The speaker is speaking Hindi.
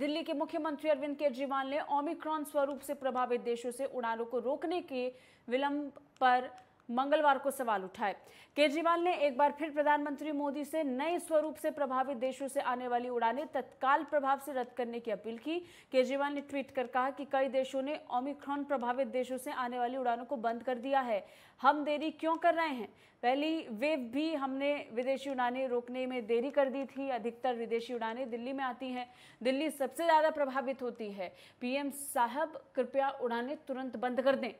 दिल्ली के मुख्यमंत्री अरविंद केजरीवाल ने ओमिक्रॉन स्वरूप से प्रभावित देशों से उड़ानों को रोकने के विलंब पर मंगलवार को सवाल उठाए केजरीवाल ने एक बार फिर प्रधानमंत्री मोदी से नए स्वरूप से प्रभावित देशों से आने वाली उड़ानें तत्काल प्रभाव से रद्द करने की अपील की केजरीवाल ने ट्वीट कर कहा कि कई देशों ने ओमिक्रॉन प्रभावित देशों से आने वाली उड़ानों को बंद कर दिया है हम देरी क्यों कर रहे हैं पहली वेव भी हमने विदेशी उड़ानें रोकने में देरी कर दी थी अधिकतर विदेशी उड़ानें दिल्ली में आती हैं दिल्ली सबसे ज़्यादा प्रभावित होती है पीएम साहब कृपया उड़ानें तुरंत बंद कर दें